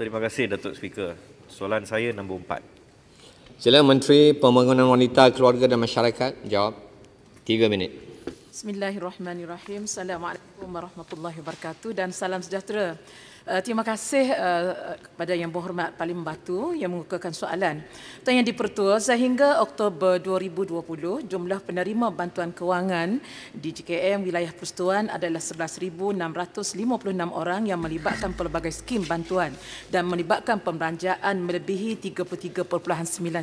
Terima kasih Datuk Speaker. Soalan saya nombor empat. Sila Menteri Pembangunan Wanita, Keluarga dan Masyarakat jawab. Tiga minit. Bismillahirrahmanirrahim. Assalamualaikum warahmatullahi wabarakatuh dan salam sejahtera. Uh, terima kasih uh, kepada Yang Berhormat Paling Batu yang mengukurkan soalan. Tanya dipertua, sehingga Oktober 2020, jumlah penerima bantuan kewangan di JKM Wilayah Persetuan adalah 11,656 orang yang melibatkan pelbagai skim bantuan dan melibatkan pemeranjaan melebihi 33.9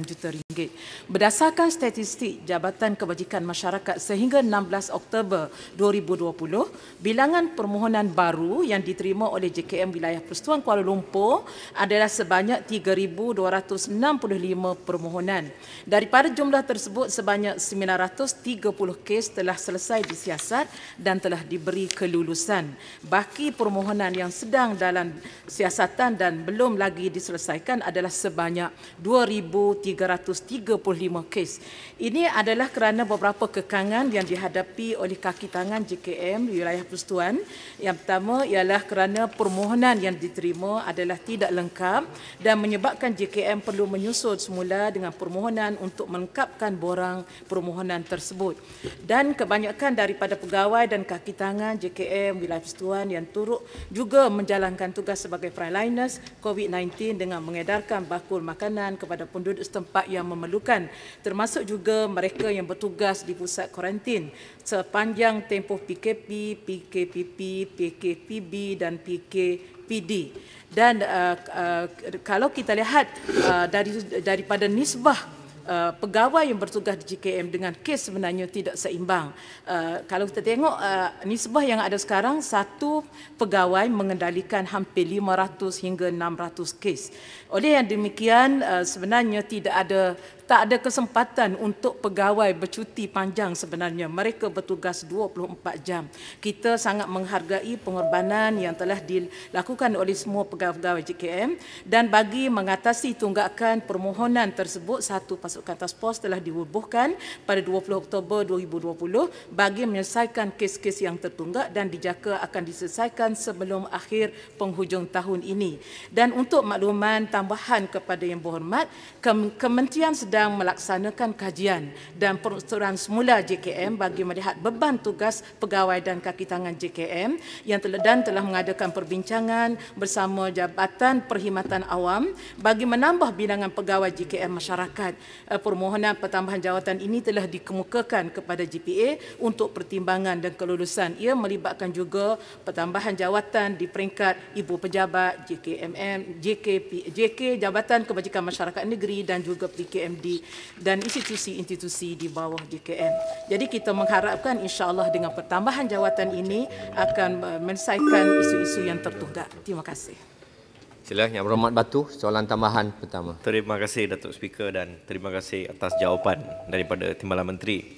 juta ringgit. Berdasarkan statistik Jabatan Kebajikan Masyarakat sehingga 16 Oktober 2020, bilangan permohonan baru yang diterima oleh JKM kawasan wilayah Persekutuan Kuala Lumpur adalah sebanyak 3,265 permohonan. Daripada jumlah tersebut, sebanyak 930 kes telah selesai disiasat dan telah diberi kelulusan. Baki permohonan yang sedang dalam siasatan dan belum lagi diselesaikan adalah sebanyak 2,335 kes. Ini adalah kerana beberapa kekangan yang dihadapi oleh kaki tangan JKM wilayah Persekutuan. Yang pertama ialah kerana permohonan permohonan yang diterima adalah tidak lengkap dan menyebabkan JKM perlu menyusul semula dengan permohonan untuk melengkapkan borang permohonan tersebut. Dan kebanyakan daripada pegawai dan kaki tangan JKM Wilayah Pestuan yang turut juga menjalankan tugas sebagai frontliners COVID-19 dengan mengedarkan bakul makanan kepada penduduk setempat yang memerlukan termasuk juga mereka yang bertugas di pusat karantin sepanjang tempoh PKP, PKPP, PKPB dan PKPB PD. Dan uh, uh, kalau kita lihat uh, dari daripada nisbah Uh, pegawai yang bertugas di JKM dengan kes sebenarnya tidak seimbang. Uh, kalau kita tengok uh, nisbah yang ada sekarang, satu pegawai mengendalikan hampir 500 hingga 600 kes. Oleh yang demikian, uh, sebenarnya tidak ada tak ada kesempatan untuk pegawai bercuti panjang sebenarnya. Mereka bertugas 24 jam. Kita sangat menghargai pengorbanan yang telah dilakukan oleh semua pegawai-pegawai JKM dan bagi mengatasi tunggakan permohonan tersebut, satu pasukan task force telah diwubuhkan pada 20 Oktober 2020 bagi menyelesaikan kes-kes yang tertunggak dan dijaga akan diselesaikan sebelum akhir penghujung tahun ini. Dan untuk makluman tambahan kepada yang berhormat, Kementerian sedang sedang melaksanakan kajian dan peruntukan semula JKM bagi melihat beban tugas pegawai dan kaki tangan JKM yang telah dan telah mengadakan perbincangan bersama Jabatan Perkhidmatan Awam bagi menambah bilangan pegawai JKM masyarakat. Eh, permohonan pertambahan jawatan ini telah dikemukakan kepada GPA untuk pertimbangan dan kelulusan. Ia melibatkan juga pertambahan jawatan di peringkat ibu pejabat JKMM, JK, JK Jabatan Kebajikan Masyarakat Negeri dan juga PKMD pribadi dan institusi-institusi di bawah JKM. Jadi kita mengharapkan insya Allah dengan pertambahan jawatan ini akan uh, menyelesaikan isu-isu yang tertunggak. Terima kasih. Sila yang berhormat batu, soalan tambahan pertama. Terima kasih Datuk Speaker dan terima kasih atas jawapan daripada Timbalan Menteri.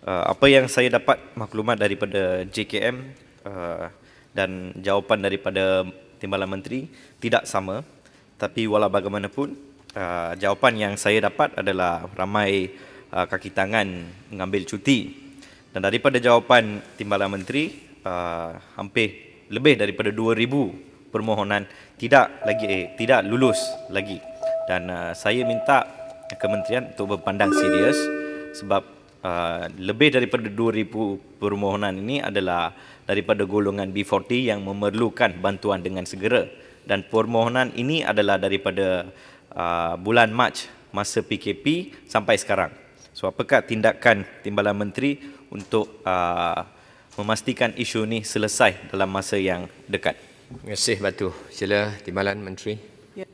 Uh, apa yang saya dapat maklumat daripada JKM uh, dan jawapan daripada Timbalan Menteri tidak sama. Tapi walau bagaimanapun, Ah, jawapan yang saya dapat adalah ramai uh, kaki tangan mengambil cuti. Dan daripada jawapan Timbalan Menteri, uh, hampir lebih daripada 2,000 permohonan tidak lagi eh, tidak lulus lagi. Dan uh, saya minta Kementerian untuk berpandang serius sebab uh, lebih daripada 2,000 permohonan ini adalah daripada golongan B40 yang memerlukan bantuan dengan segera. Dan permohonan ini adalah daripada Uh, bulan Mac masa PKP sampai sekarang. So apakah tindakan Timbalan Menteri untuk uh, memastikan isu ini selesai dalam masa yang dekat? Terima kasih Batu. Sila Timbalan Menteri. Ya.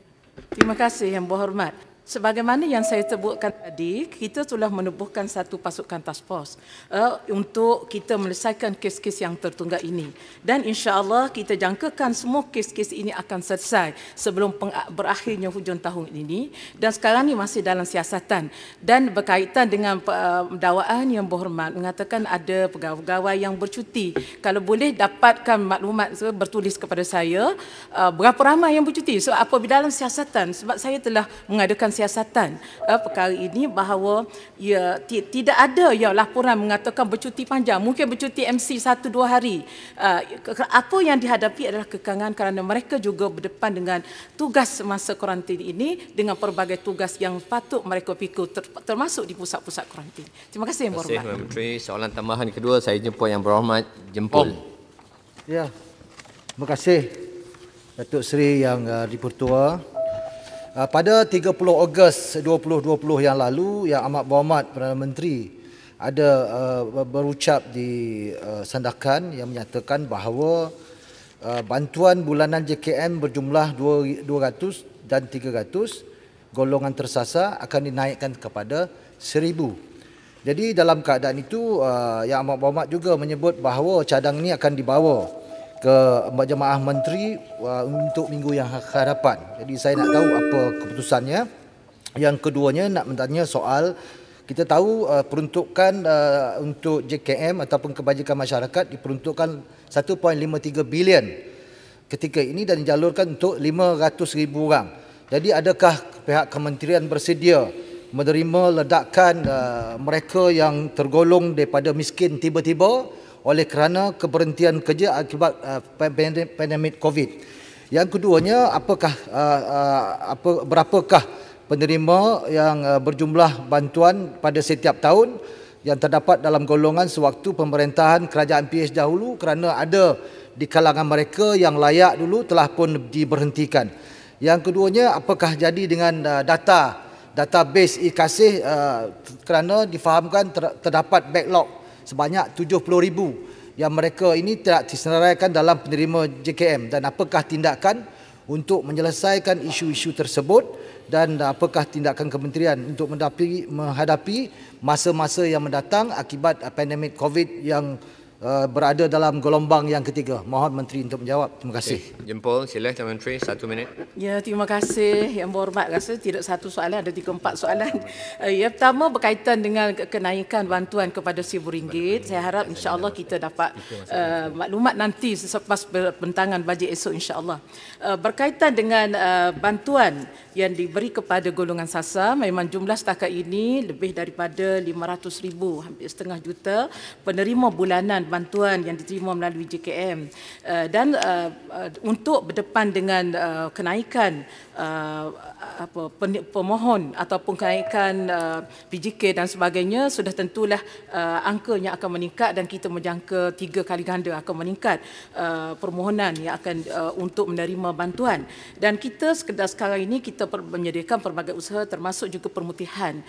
Terima kasih yang berhormat. Sebagaimana yang saya sebutkan tadi, kita telah menubuhkan satu pasukan task force uh, untuk kita menyelesaikan kes-kes yang tertunggak ini. Dan insya-Allah kita jangkakan semua kes-kes ini akan selesai sebelum berakhirnya hujung tahun ini dan sekarang ini masih dalam siasatan. Dan berkaitan dengan uh, dakwaan yang berhormat mengatakan ada pegawai-pegawai yang bercuti. Kalau boleh dapatkan maklumat so, bertulis kepada saya uh, berapa ramai yang bercuti. So apa di dalam siasatan sebab saya telah mengadakan siasatan uh, perkara ini bahawa ya tidak ada ya laporan mengatakan bercuti panjang mungkin bercuti MC satu dua hari uh, apa yang dihadapi adalah kekangan kerana mereka juga berdepan dengan tugas masa kuarantin ini dengan pelbagai tugas yang patut mereka pikul ter- termasuk di pusat-pusat kuarantin terima kasih yang berhormat Menteri soalan tambahan kedua saya jumpa yang berhormat jempol ya terima kasih Datuk Seri yang uh, eh, dipertua. pertua Ah, pada 30 Ogos 2020 yang lalu yang amat berhormat Perdana Menteri ada ah, berucap di ah, Sandakan yang menyatakan bahawa bantuan bulanan JKM berjumlah 200 dan 300 golongan tersasar akan dinaikkan kepada 1000 jadi dalam keadaan itu yang amat berhormat juga menyebut bahawa cadang ini akan dibawa ke jemaah menteri uh, untuk minggu yang ha- hadapan. Jadi saya nak tahu apa keputusannya. Yang keduanya nak bertanya soal kita tahu uh, peruntukan uh, untuk JKM ataupun kebajikan masyarakat diperuntukkan 1.53 bilion ketika ini dan dijalurkan untuk 500 ribu orang. Jadi adakah pihak kementerian bersedia menerima ledakan uh, mereka yang tergolong daripada miskin tiba-tiba? oleh kerana keberhentian kerja akibat uh, pandemik COVID. Yang keduanya, apakah uh, uh, apa, berapakah penerima yang berjumlah bantuan pada setiap tahun yang terdapat dalam golongan sewaktu pemerintahan kerajaan PH dahulu kerana ada di kalangan mereka yang layak dulu telah pun diberhentikan. Yang keduanya, apakah jadi dengan data database e-kasih kerana difahamkan terdapat backlog sebanyak 70,000 yang mereka ini tidak disenaraikan dalam penerima JKM dan apakah tindakan untuk menyelesaikan isu-isu tersebut dan apakah tindakan kementerian untuk menghadapi masa-masa yang mendatang akibat pandemik COVID yang Eh, berada dalam gelombang yang ketiga. Mohon Menteri untuk menjawab. Terima kasih. Okay. Jempol, sila Tuan Menteri, satu minit. Ya, terima kasih. Yang berhormat rasa tidak satu soalan, ada tiga empat soalan. Eh, yang pertama berkaitan dengan kenaikan bantuan kepada RM1,000. Saya harap insya Allah kita dapat uh, maklumat nanti selepas pentangan bajet esok insya Allah. Uh, berkaitan dengan uh, bantuan yang diberi kepada golongan sasa, memang jumlah setakat ini lebih daripada 500 ribu, hampir setengah juta penerima bulanan bantuan yang diterima melalui JKM eh, dan eh, eh, untuk berdepan dengan kenaikan apa pemohon ataupun kenaikan uh, PJK dan sebagainya sudah tentulah angkanya akan meningkat dan kita menjangka tiga kali ganda akan meningkat permohonan yang akan untuk menerima bantuan dan kita sekedar sekarang ini kita menyediakan pelbagai usaha termasuk juga permutihan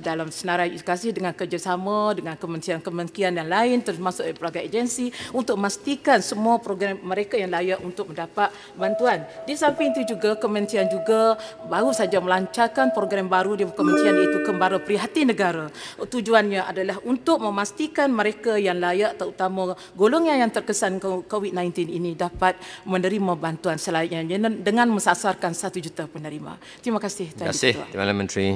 dalam senarai kasih dengan kerjasama dengan kementerian-kementerian yang lain termasuk pelbagai agensi untuk memastikan semua program mereka yang layak untuk mendapat bantuan. Di samping itu juga kementerian juga baru saja melancarkan program baru di kementerian iaitu Kembara Prihatin Negara. Tujuannya adalah untuk memastikan mereka yang layak terutama golongan yang terkesan COVID-19 ini dapat menerima bantuan selainnya dengan mensasarkan 1 juta penerima. Terima kasih Tuan Terima kasih Tuan Menteri.